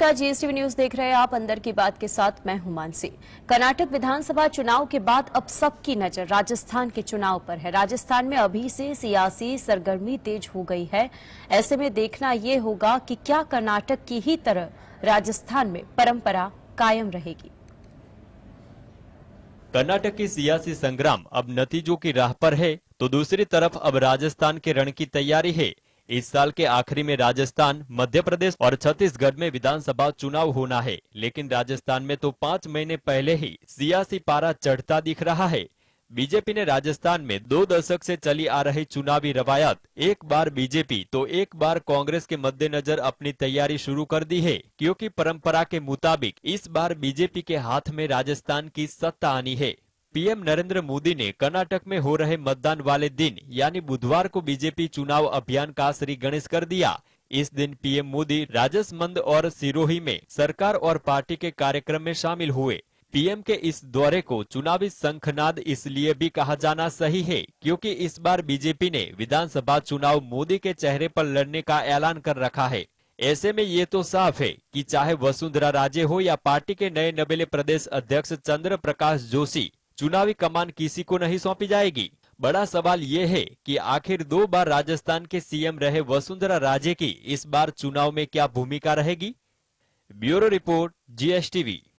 नमस्कार GSTV news देख रहे हैं आप अंदर की बात के साथ मैं हूं मानसी कर्नाटक विधानसभा चुनाव के बाद अब सबकी नजर राजस्थान के चुनाव पर है राजस्थान में अभी से सियासी सरगर्मी तेज हो गई है ऐसे में देखना ये होगा कि क्या कर्नाटक की ही तरह राजस्थान में परंपरा कायम रहेगी कर्नाटक की सियासी संग्राम अब नतीजों की राह पर है तो दूसरी तरफ अब राजस्थान के रण की तैयारी है इस साल के आखिरी में राजस्थान मध्य प्रदेश और छत्तीसगढ़ में विधानसभा चुनाव होना है लेकिन राजस्थान में तो पाँच महीने पहले ही सियासी पारा चढ़ता दिख रहा है बीजेपी ने राजस्थान में दो दशक से चली आ रही चुनावी रवायत एक बार बीजेपी तो एक बार कांग्रेस के मद्देनजर अपनी तैयारी शुरू कर दी है क्योंकि परंपरा के मुताबिक इस बार बीजेपी के हाथ में राजस्थान की सत्ता आनी है पीएम नरेंद्र मोदी ने कर्नाटक में हो रहे मतदान वाले दिन यानी बुधवार को बीजेपी चुनाव अभियान का श्री गणेश कर दिया इस दिन पीएम मोदी राजसमंद और सिरोही में सरकार और पार्टी के कार्यक्रम में शामिल हुए पीएम के इस दौरे को चुनावी संखनाद इसलिए भी कहा जाना सही है क्योंकि इस बार बीजेपी ने विधानसभा चुनाव मोदी के चेहरे पर लड़ने का ऐलान कर रखा है ऐसे में ये तो साफ है कि चाहे वसुंधरा राजे हो या पार्टी के नए नबेले प्रदेश अध्यक्ष चंद्र प्रकाश जोशी चुनावी कमान किसी को नहीं सौंपी जाएगी बड़ा सवाल ये है कि आखिर दो बार राजस्थान के सीएम रहे वसुंधरा राजे की इस बार चुनाव में क्या भूमिका रहेगी ब्यूरो रिपोर्ट जीएसटीवी